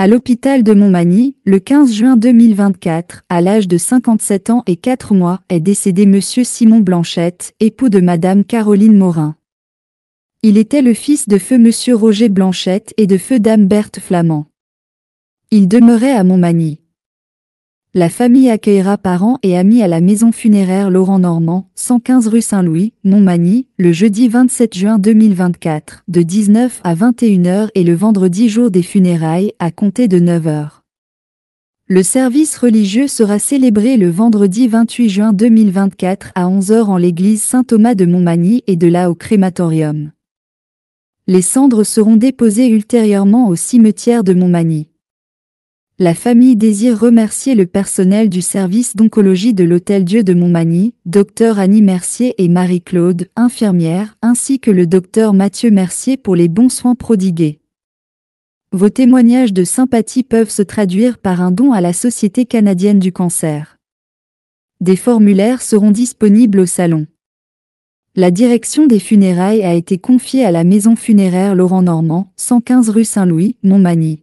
à l'hôpital de Montmagny, le 15 juin 2024, à l'âge de 57 ans et 4 mois, est décédé M. Simon Blanchette, époux de Madame Caroline Morin. Il était le fils de feu M. Roger Blanchette et de feu Dame Berthe Flamand. Il demeurait à Montmagny. La famille accueillera parents et amis à la maison funéraire Laurent Normand, 115 rue Saint-Louis, Montmagny, le jeudi 27 juin 2024, de 19 à 21h et le vendredi jour des funérailles, à compter de 9h. Le service religieux sera célébré le vendredi 28 juin 2024 à 11h en l'église Saint-Thomas de Montmagny et de là au crématorium. Les cendres seront déposées ultérieurement au cimetière de Montmagny la famille désire remercier le personnel du service d'oncologie de l'Hôtel Dieu de Montmagny, Dr Annie Mercier et Marie-Claude, infirmière, ainsi que le docteur Mathieu Mercier pour les bons soins prodigués. Vos témoignages de sympathie peuvent se traduire par un don à la Société canadienne du cancer. Des formulaires seront disponibles au salon. La direction des funérailles a été confiée à la maison funéraire Laurent Normand, 115 rue Saint-Louis, Montmagny.